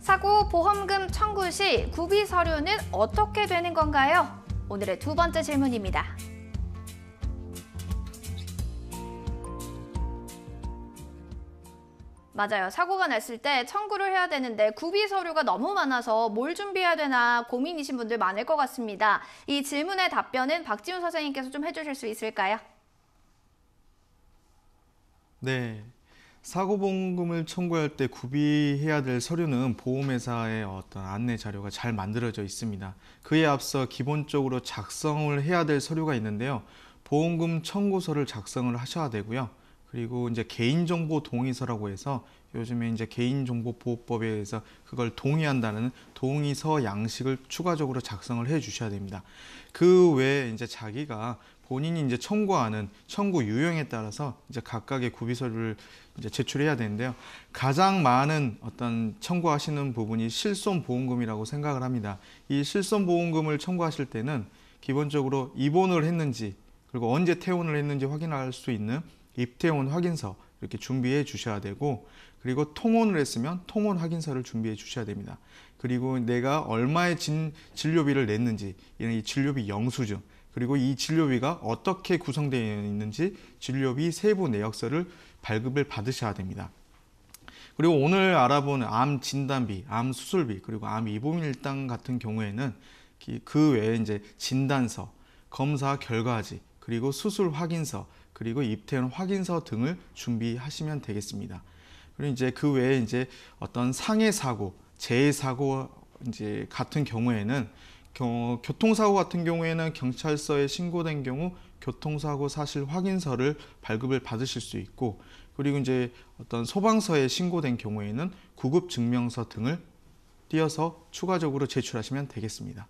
사고 보험금 청구 시 구비 서류는 어떻게 되는 건가요? 오늘의 두 번째 질문입니다. 맞아요. 사고가 났을 때 청구를 해야 되는데 구비 서류가 너무 많아서 뭘 준비해야 되나 고민이신 분들 많을 것 같습니다. 이 질문의 답변은 박지훈 선생님께서 좀 해주실 수 있을까요? 네. 사고보험금을 청구할 때 구비해야 될 서류는 보험회사의 어떤 안내 자료가 잘 만들어져 있습니다. 그에 앞서 기본적으로 작성을 해야 될 서류가 있는데요. 보험금 청구서를 작성을 하셔야 되고요. 그리고 이제 개인정보 동의서라고 해서 요즘에 이제 개인정보보호법에 의해서 그걸 동의한다는 동의서 양식을 추가적으로 작성을 해 주셔야 됩니다. 그 외에 이제 자기가 본인이 이제 청구하는 청구 유형에 따라서 이제 각각의 구비 서류를 이제 제출해야 되는데요. 가장 많은 어떤 청구하시는 부분이 실손 보험금이라고 생각을 합니다. 이 실손 보험금을 청구하실 때는 기본적으로 입원을 했는지 그리고 언제 퇴원을 했는지 확인할 수 있는 입퇴원 확인서 이렇게 준비해 주셔야 되고 그리고 통원을 했으면 통원 확인서를 준비해 주셔야 됩니다. 그리고 내가 얼마의 진, 진료비를 냈는지 이런 이 진료비 영수증 그리고 이 진료비가 어떻게 구성되어 있는지 진료비 세부 내역서를 발급을 받으셔야 됩니다. 그리고 오늘 알아본 암 진단비, 암 수술비, 그리고 암 이보밀당 같은 경우에는 그 외에 이제 진단서, 검사 결과지, 그리고 수술 확인서, 그리고 입퇴원 확인서 등을 준비하시면 되겠습니다. 그리고 이제 그 외에 이제 어떤 상해 사고, 재해 사고 이제 같은 경우에는 교통사고 같은 경우에는 경찰서에 신고된 경우 교통사고 사실 확인서를 발급을 받으실 수 있고 그리고 이제 어떤 소방서에 신고된 경우에는 구급 증명서 등을 띄어서 추가적으로 제출하시면 되겠습니다.